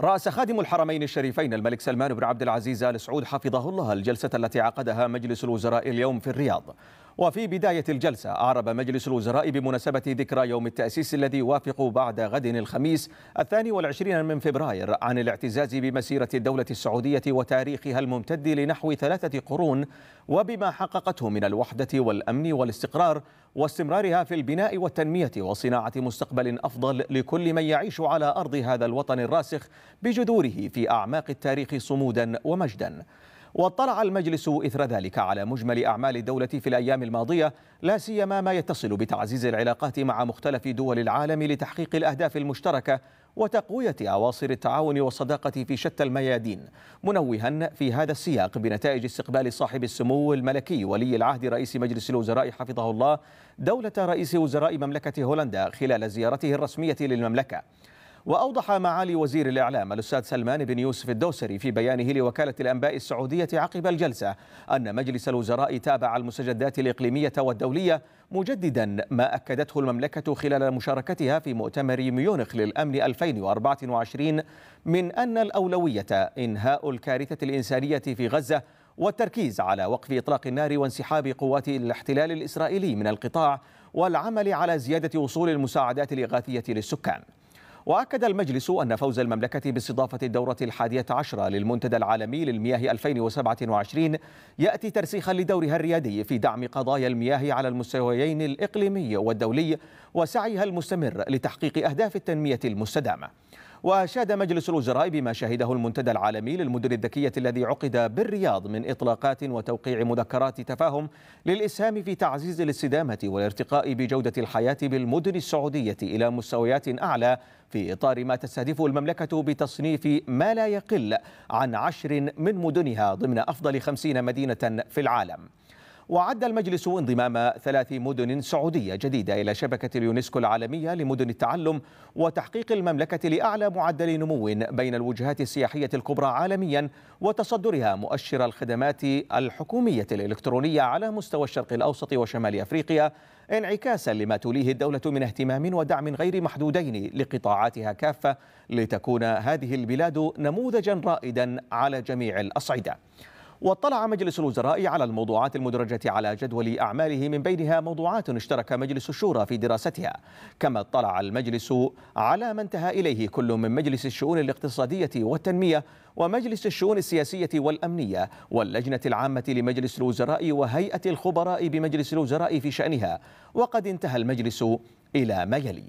رأس خادم الحرمين الشريفين الملك سلمان بن عبد العزيز آل سعود حفظه الله الجلسة التي عقدها مجلس الوزراء اليوم في الرياض وفي بداية الجلسة أعرب مجلس الوزراء بمناسبة ذكرى يوم التأسيس الذي يوافق بعد غد الخميس الثاني والعشرين من فبراير عن الاعتزاز بمسيرة الدولة السعودية وتاريخها الممتد لنحو ثلاثة قرون وبما حققته من الوحدة والأمن والاستقرار واستمرارها في البناء والتنمية وصناعة مستقبل أفضل لكل من يعيش على أرض هذا الوطن الراسخ بجذوره في أعماق التاريخ صمودا ومجدا واطلع المجلس إثر ذلك على مجمل أعمال الدولة في الأيام الماضية لا سيما ما يتصل بتعزيز العلاقات مع مختلف دول العالم لتحقيق الأهداف المشتركة وتقوية أواصر التعاون والصداقة في شتى الميادين منوها في هذا السياق بنتائج استقبال صاحب السمو الملكي ولي العهد رئيس مجلس الوزراء حفظه الله دولة رئيس وزراء مملكة هولندا خلال زيارته الرسمية للمملكة وأوضح معالي وزير الإعلام الأستاذ سلمان بن يوسف الدوسري في بيانه لوكالة الأنباء السعودية عقب الجلسة أن مجلس الوزراء تابع المستجدات الإقليمية والدولية مجددا ما أكدته المملكة خلال مشاركتها في مؤتمر ميونخ للأمن 2024 من أن الأولوية إنهاء الكارثة الإنسانية في غزة والتركيز على وقف إطلاق النار وانسحاب قوات الاحتلال الإسرائيلي من القطاع والعمل على زيادة وصول المساعدات الإغاثية للسكان وأكد المجلس أن فوز المملكة باستضافة الدورة الحادية عشرة للمنتدى العالمي للمياه 2027 يأتي ترسيخا لدورها الريادي في دعم قضايا المياه على المستويين الإقليمي والدولي وسعيها المستمر لتحقيق أهداف التنمية المستدامة وشهد مجلس الوزراء بما شهده المنتدى العالمي للمدن الذكية الذي عقد بالرياض من إطلاقات وتوقيع مذكرات تفاهم للإسهام في تعزيز الاستدامة والارتقاء بجودة الحياة بالمدن السعودية إلى مستويات أعلى في إطار ما تستهدفه المملكة بتصنيف ما لا يقل عن عشر من مدنها ضمن أفضل خمسين مدينة في العالم وعد المجلس انضمام ثلاث مدن سعودية جديدة إلى شبكة اليونسكو العالمية لمدن التعلم وتحقيق المملكة لأعلى معدل نمو بين الوجهات السياحية الكبرى عالميا وتصدرها مؤشر الخدمات الحكومية الإلكترونية على مستوى الشرق الأوسط وشمال أفريقيا انعكاسا لما توليه الدولة من اهتمام ودعم غير محدودين لقطاعاتها كافة لتكون هذه البلاد نموذجا رائدا على جميع الأصعدة واطلع مجلس الوزراء على الموضوعات المدرجة على جدول أعماله من بينها موضوعات اشترك مجلس الشورى في دراستها كما اطلع المجلس على ما انتهى إليه كل من مجلس الشؤون الاقتصادية والتنمية ومجلس الشؤون السياسية والأمنية واللجنة العامة لمجلس الوزراء وهيئة الخبراء بمجلس الوزراء في شأنها وقد انتهى المجلس إلى ما يلي